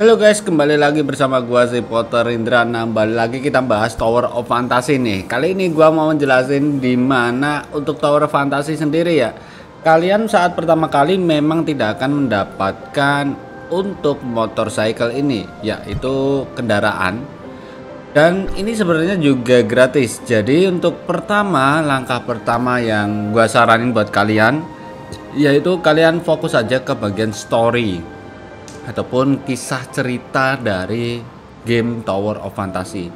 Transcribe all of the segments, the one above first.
Halo guys, kembali lagi bersama gua si Potter Nambah Kembali lagi kita bahas Tower of Fantasy nih. Kali ini gua mau jelasin di mana untuk Tower of Fantasy sendiri ya. Kalian saat pertama kali memang tidak akan mendapatkan untuk motorcycle ini, yaitu kendaraan. Dan ini sebenarnya juga gratis. Jadi untuk pertama, langkah pertama yang gua saranin buat kalian yaitu kalian fokus aja ke bagian story ataupun kisah cerita dari game Tower of Fantasy.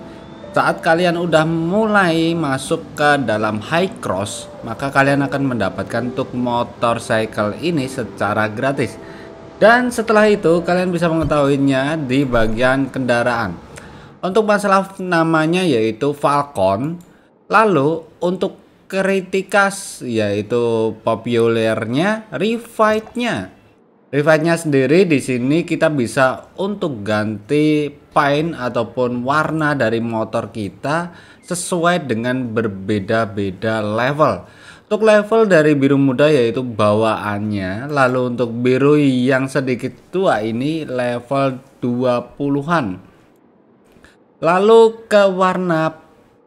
Saat kalian udah mulai masuk ke dalam high cross, maka kalian akan mendapatkan untuk motorcycle ini secara gratis. Dan setelah itu kalian bisa mengetahuinya di bagian kendaraan. Untuk masalah namanya yaitu Falcon. Lalu untuk kritikas yaitu populernya, revive-nya Rifatnya sendiri di sini kita bisa untuk ganti paint ataupun warna dari motor kita sesuai dengan berbeda-beda level. Untuk level dari biru muda yaitu bawaannya, lalu untuk biru yang sedikit tua ini level 20-an. Lalu ke warna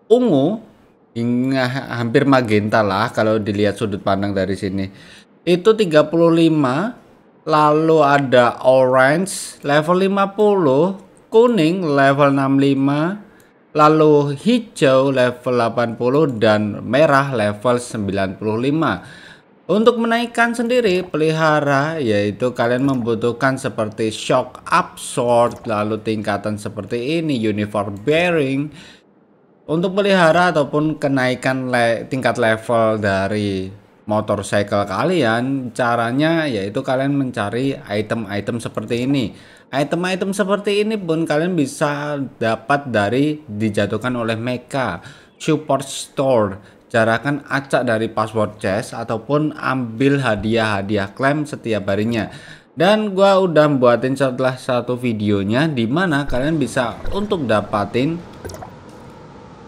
ungu hingga hampir magenta lah kalau dilihat sudut pandang dari sini. Itu 35 lalu ada orange level 50, kuning level 65, lalu hijau level 80 dan merah level 95. Untuk menaikkan sendiri pelihara yaitu kalian membutuhkan seperti shock absorb lalu tingkatan seperti ini uniform bearing untuk pelihara ataupun kenaikan le tingkat level dari motorcycle kalian, caranya yaitu kalian mencari item-item seperti ini. Item-item seperti ini pun kalian bisa dapat dari dijatuhkan oleh mecha, support store, jarakan acak dari password chest ataupun ambil hadiah-hadiah klaim setiap harinya. Dan gua udah buatin setelah satu videonya dimana kalian bisa untuk dapatin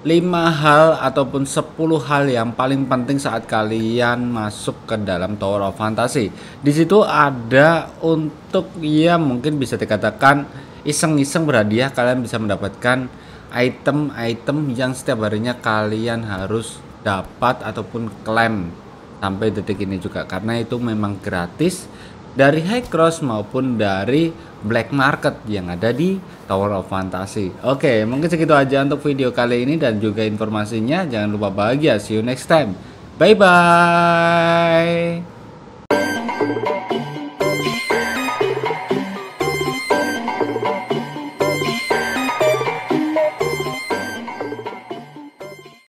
lima hal ataupun 10 hal yang paling penting saat kalian masuk ke dalam Tower of Fantasy. Di situ ada untuk ya mungkin bisa dikatakan iseng-iseng berhadiah kalian bisa mendapatkan item-item yang setiap harinya kalian harus dapat ataupun klaim sampai detik ini juga karena itu memang gratis dari High Cross maupun dari black market yang ada di Tower of Fantasy. Oke, okay, mungkin segitu aja untuk video kali ini dan juga informasinya. Jangan lupa bahagia. See you next time. Bye bye.